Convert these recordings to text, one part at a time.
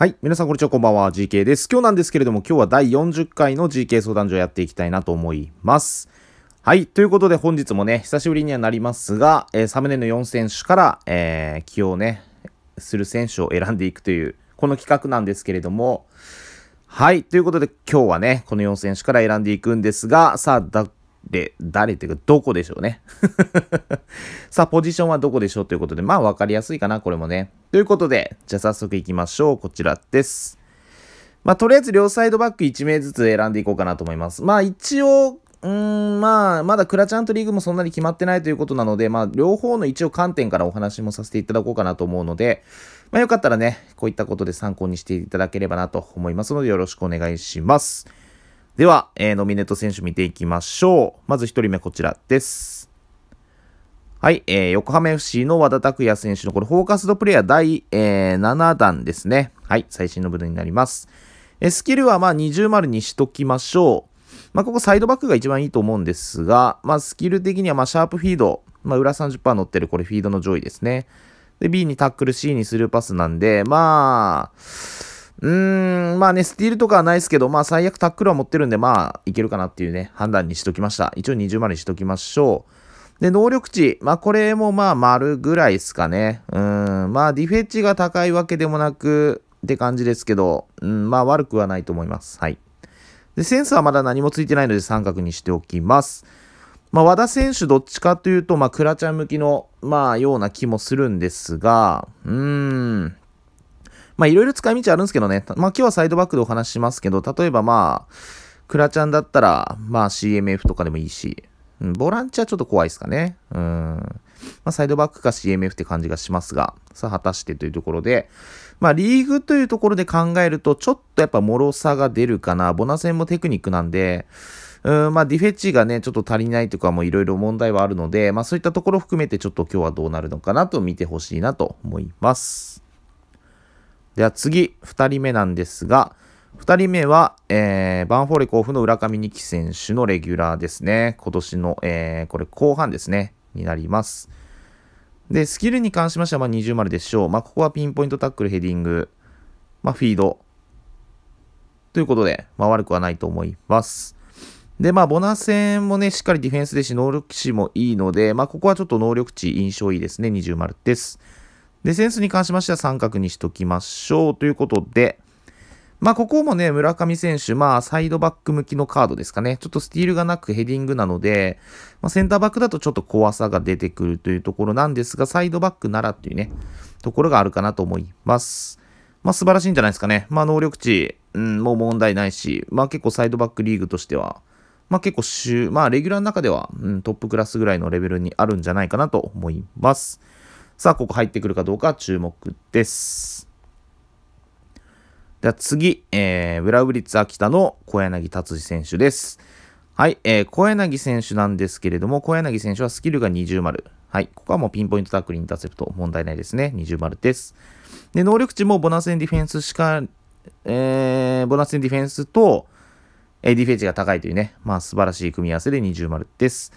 はい。皆さん、こんにちは。こんばんは。GK です。今日なんですけれども、今日は第40回の GK 相談所やっていきたいなと思います。はい。ということで、本日もね、久しぶりにはなりますが、えー、サムネの4選手から、えー、起用ね、する選手を選んでいくという、この企画なんですけれども、はい。ということで、今日はね、この4選手から選んでいくんですが、さあ、で、誰というか、どこでしょうね。さあ、ポジションはどこでしょうということで、まあ、わかりやすいかな、これもね。ということで、じゃあ早速行きましょう。こちらです。まあ、とりあえず両サイドバック1名ずつ選んでいこうかなと思います。まあ、一応、うーん、まあ、まだクラチャントリーグもそんなに決まってないということなので、まあ、両方の一応観点からお話もさせていただこうかなと思うので、まあ、よかったらね、こういったことで参考にしていただければなと思いますので、よろしくお願いします。では、えー、ノミネート選手見ていきましょう。まず1人目こちらです。はい、えー、横浜 FC の和田拓也選手のこれ、フォーカスドプレイヤー第、えー、7弾ですね。はい、最新の部分になります。えスキルはま20丸にしときましょう。まあ、ここサイドバックが一番いいと思うんですが、まあ、スキル的にはまシャープフィード、まあ、裏30%乗ってるこれフィードの上位ですね。で、B にタックル、C にスルーパスなんで、まあ、うーまあね、スティールとかはないですけど、まあ最悪タックルは持ってるんで、まあいけるかなっていうね、判断にしときました。一応20までにしときましょう。で、能力値。まあこれもまあ丸ぐらいですかね。うん、まあディフェチが高いわけでもなくって感じですけど、うん、まあ悪くはないと思います。はい。で、センスはまだ何もついてないので三角にしておきます。まあ、和田選手どっちかというと、まあ、クラちゃん向きの、まあ、ような気もするんですが、うーん、まあいろいろ使い道あるんですけどね。まあ今日はサイドバックでお話ししますけど、例えばまあ、クラちゃんだったら、まあ CMF とかでもいいし、うん、ボランチはちょっと怖いですかね。うん。まあサイドバックか CMF って感じがしますが、さあ果たしてというところで、まあリーグというところで考えると、ちょっとやっぱ脆さが出るかな。ボナ戦もテクニックなんで、うん、まあ、ディフェチがね、ちょっと足りないとかもいろいろ問題はあるので、まあ、そういったところ含めてちょっと今日はどうなるのかなと見てほしいなと思います。では次、2人目なんですが、2人目は、えー、バンフォーレ甲府の浦上二希選手のレギュラーですね。今年の、えー、これ後半ですね、になります。で、スキルに関しましてはまあ20丸でしょう。まあ、ここはピンポイントタックル、ヘディング、まあ、フィード。ということで、まあ、悪くはないと思います。で、まあ、ボナ戦もね、しっかりディフェンスですし、能力値もいいので、まあ、ここはちょっと能力値印象いいですね。20丸です。で、センスに関しましては三角にしときましょうということで、まあ、ここもね、村上選手、まあ、サイドバック向きのカードですかね。ちょっとスティールがなくヘディングなので、まあ、センターバックだとちょっと怖さが出てくるというところなんですが、サイドバックならっていうね、ところがあるかなと思います。まあ、素晴らしいんじゃないですかね。まあ、能力値、うん、もう問題ないし、まあ、結構サイドバックリーグとしては、まあ、結構週、まあ、レギュラーの中では、うん、トップクラスぐらいのレベルにあるんじゃないかなと思います。さあ、ここ入ってくるかどうか注目です。では次、えー、ブラウリッツ秋田の小柳達治選手です。はい、えー、小柳選手なんですけれども、小柳選手はスキルが20丸。はい、ここはもうピンポイントタックルインターセプト、問題ないですね。20丸です。で、能力値もボナスンディフェンスしか、えー、ボナスンディフェンスと、えー、ディフェンスが高いというね、まあ素晴らしい組み合わせで20丸です。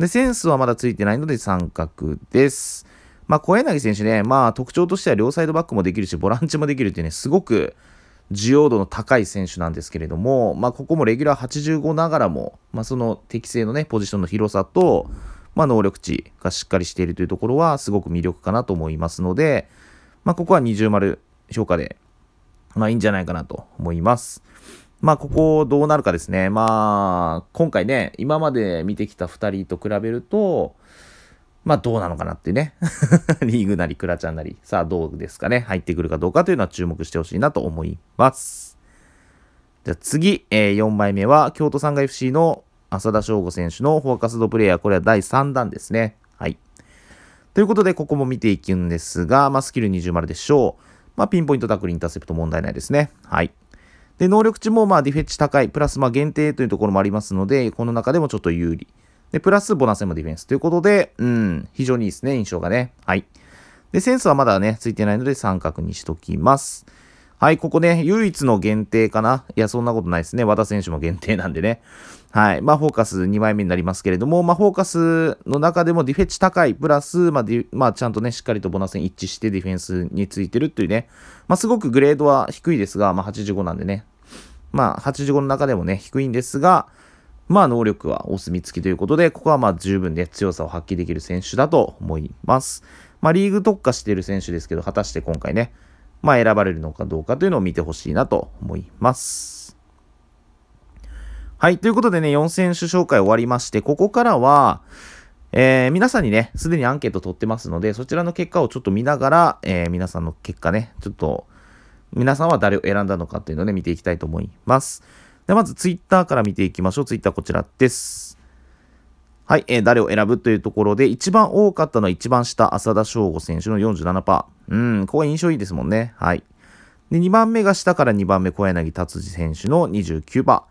で、センスはまだついてないので三角です。まあ、小柳選手ね、まあ、特徴としては両サイドバックもできるし、ボランチもできるってね、すごく需要度の高い選手なんですけれども、まあ、ここもレギュラー85ながらも、まあ、その適正のね、ポジションの広さと、まあ、能力値がしっかりしているというところは、すごく魅力かなと思いますので、まあ、ここは二重丸評価で、まあ、いいんじゃないかなと思います。まあ、ここどうなるかですね。まあ、今回ね、今まで見てきた2人と比べると、まあどうなのかなっていうね。リーグなりクラちゃんなり、さあどうですかね。入ってくるかどうかというのは注目してほしいなと思います。じゃあ次、えー、4枚目は京都サンガ FC の浅田翔吾選手のフォーカスドプレイヤー。これは第3弾ですね。はい。ということで、ここも見ていくんですが、まあ、スキル20丸でしょう。まあ、ピンポイントタックルインターセプト問題ないですね。はい。で、能力値もまあディフェッチ高い、プラスまあ限定というところもありますので、この中でもちょっと有利。で、プラスボナセもディフェンスということで、うん、非常にいいですね、印象がね。はい。で、センスはまだね、ついてないので三角にしときます。はい、ここね、唯一の限定かな。いや、そんなことないですね。和田選手も限定なんでね。はい。まあ、フォーカス2枚目になりますけれども、まあ、フォーカスの中でもディフェッチ高い、プラス、まあまあ、ちゃんとね、しっかりとボナセン一致してディフェンスについてるというね、まあ、すごくグレードは低いですが、まあ、85なんでね。まあ、85の中でもね、低いんですが、まあ能力はお墨付きということで、ここはまあ十分で、ね、強さを発揮できる選手だと思います。まあリーグ特化している選手ですけど、果たして今回ね、まあ選ばれるのかどうかというのを見てほしいなと思います。はい、ということでね、4選手紹介終わりまして、ここからは、えー、皆さんにね、すでにアンケート取ってますので、そちらの結果をちょっと見ながら、えー、皆さんの結果ね、ちょっと、皆さんは誰を選んだのかっていうのをね、見ていきたいと思います。で、まずツイッターから見ていきましょう。ツイッターこちらです。はい、えー、誰を選ぶというところで、一番多かったのは一番下、浅田翔吾選手の47%。うん、ここが印象いいですもんね。はい。で、2番目が下から2番目、小柳達治選手の29%。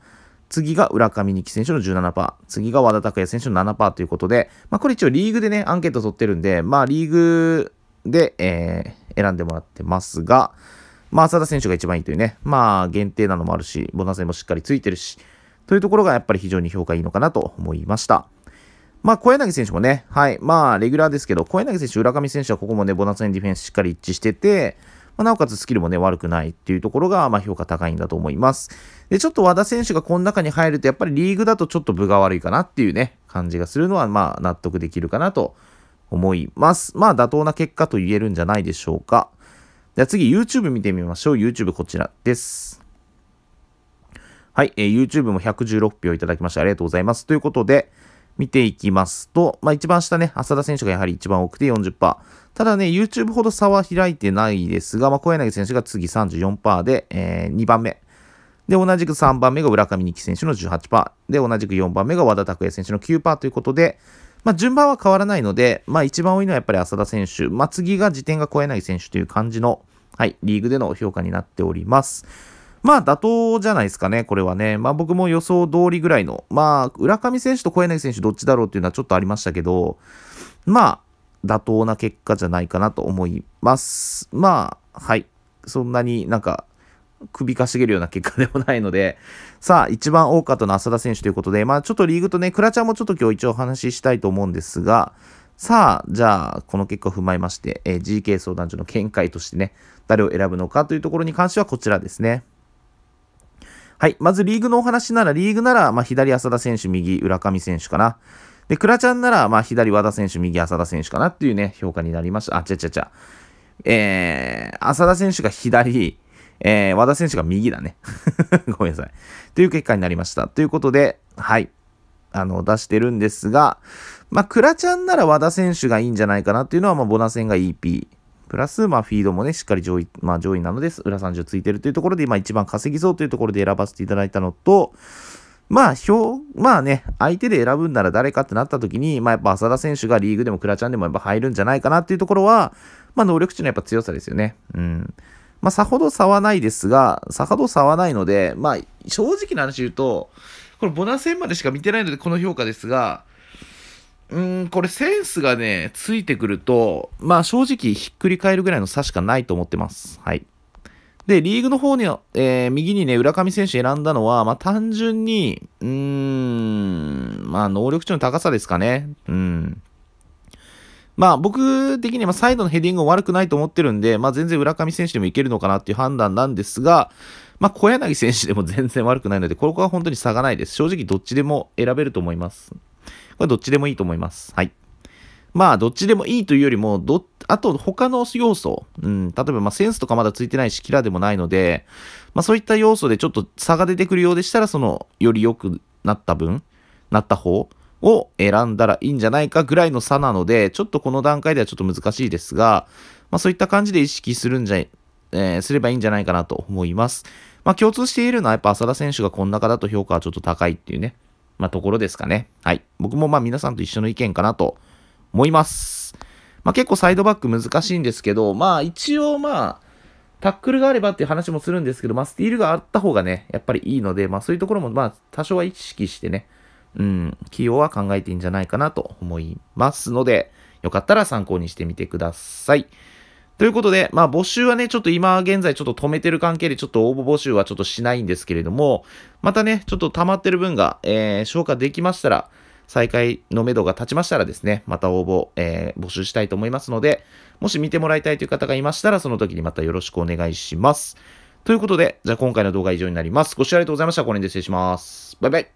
次が浦上二木選手の17%、次が和田拓也選手の7%ということで、まあ、これ一応リーグでね、アンケート取ってるんで、まあ、リーグで、えー、選んでもらってますが、まあ、浅田選手が一番いいというね、まあ、限定なのもあるし、ボナセもしっかりついてるし、というところがやっぱり非常に評価いいのかなと思いました。まあ、小柳選手もね、はい、まあ、レギュラーですけど、小柳選手、浦上選手はここもね、ボナセンディフェンスしっかり一致してて、まあ、なおかつスキルもね、悪くないっていうところが、まあ、評価高いんだと思います。で、ちょっと和田選手がこの中に入ると、やっぱりリーグだとちょっと分が悪いかなっていうね、感じがするのは、まあ、納得できるかなと思います。まあ、妥当な結果と言えるんじゃないでしょうか。ゃあ次、YouTube 見てみましょう。YouTube こちらです。はい、えー、YouTube も116票いただきましてありがとうございます。ということで、見ていきますと、まあ一番下ね、浅田選手がやはり一番多くて40%。ただね、YouTube ほど差は開いてないですが、まあ小柳選手が次34%で、えー、2番目。で、同じく3番目が浦上美希選手の18%。で、同じく4番目が和田拓也選手の9%ということで、まあ、順番は変わらないので、まあ、一番多いのはやっぱり浅田選手、まあ、次が時点が超えない選手という感じの、はい、リーグでの評価になっております。まあ、妥当じゃないですかね、これはね。まあ、僕も予想通りぐらいの、まあ、浦上選手と小柳選手どっちだろうっていうのはちょっとありましたけど、まあ、妥当な結果じゃないかなと思います。まあ、はい。そんなになんか首かしげるような結果でもないので、さあ、一番多かったのは浅田選手ということで、まあちょっとリーグとね、クラちゃんもちょっと今日一応お話ししたいと思うんですが、さあ、じゃあ、この結果を踏まえまして、えー、GK 相談所の見解としてね、誰を選ぶのかというところに関してはこちらですね。はい。まずリーグのお話なら、リーグなら、まあ、左浅田選手、右浦上選手かな。で、クラちゃんなら、まあ、左和田選手、右浅田選手かなっていうね、評価になりました。あ、ちゃちゃちゃ。えー、浅田選手が左、えー、和田選手が右だね。ごめんなさい。という結果になりました。ということで、はい。あの、出してるんですが、まあ、クラちゃんなら和田選手がいいんじゃないかなっていうのは、まあ、ボナセンが EP。プラス、まあ、フィードもね、しっかり上位、まあ、上位なのです。裏30ついてるというところで、今一番稼ぎそうというところで選ばせていただいたのと、まあ、表、まあね、相手で選ぶんなら誰かってなった時に、まあやっぱ浅田選手がリーグでもクラちゃんでもやっぱ入るんじゃないかなっていうところは、まあ能力値のやっぱ強さですよね。うん。まあ、さほど差はないですが、さほど差はないので、まあ、正直な話言うと、これボナ戦までしか見てないので、この評価ですが、うーん、これセンスがね、ついてくると、まあ正直ひっくり返るぐらいの差しかないと思ってます。はい。で、リーグの方に、えー、右にね、浦上選手選んだのは、まあ単純に、うーん、まあ能力値の高さですかね。うん。まあ僕的にはサイドのヘディングも悪くないと思ってるんで、まあ全然浦上選手でもいけるのかなっていう判断なんですが、まあ小柳選手でも全然悪くないので、ここは本当に差がないです。正直どっちでも選べると思います。これどっちでもいいと思います。はい。まあどっちでもいいというよりも、ど、あと他の要素、うん、例えばまセンスとかまだついてないし、キラでもないので、まあそういった要素でちょっと差が出てくるようでしたら、その、より良くなった分、なった方、を選んだらいいんじゃないかぐらいの差なので、ちょっとこの段階ではちょっと難しいですが、まあ、そういった感じで意識するんじゃ、えー、すればいいんじゃないかなと思います。まあ、共通しているのはやっぱ浅田選手がこんな方と評価はちょっと高いっていうね、まあ、ところですかね。はい。僕もまあ皆さんと一緒の意見かなと思います。まあ、結構サイドバック難しいんですけど、まあ一応まあ、タックルがあればっていう話もするんですけど、まあ、スティールがあった方がね、やっぱりいいので、まあ、そういうところも、まあ、多少は意識してね、うん、器用は考えていいんじゃないかなと思いますので、よかったら参考にしてみてください。ということで、まあ募集はね、ちょっと今現在ちょっと止めてる関係でちょっと応募募集はちょっとしないんですけれども、またね、ちょっと溜まってる分が、えー、消化できましたら、再開のめどが立ちましたらですね、また応募、えー、募集したいと思いますので、もし見てもらいたいという方がいましたら、その時にまたよろしくお願いします。ということで、じゃあ今回の動画は以上になります。ご視聴ありがとうございました。これで失礼します。バイバイ。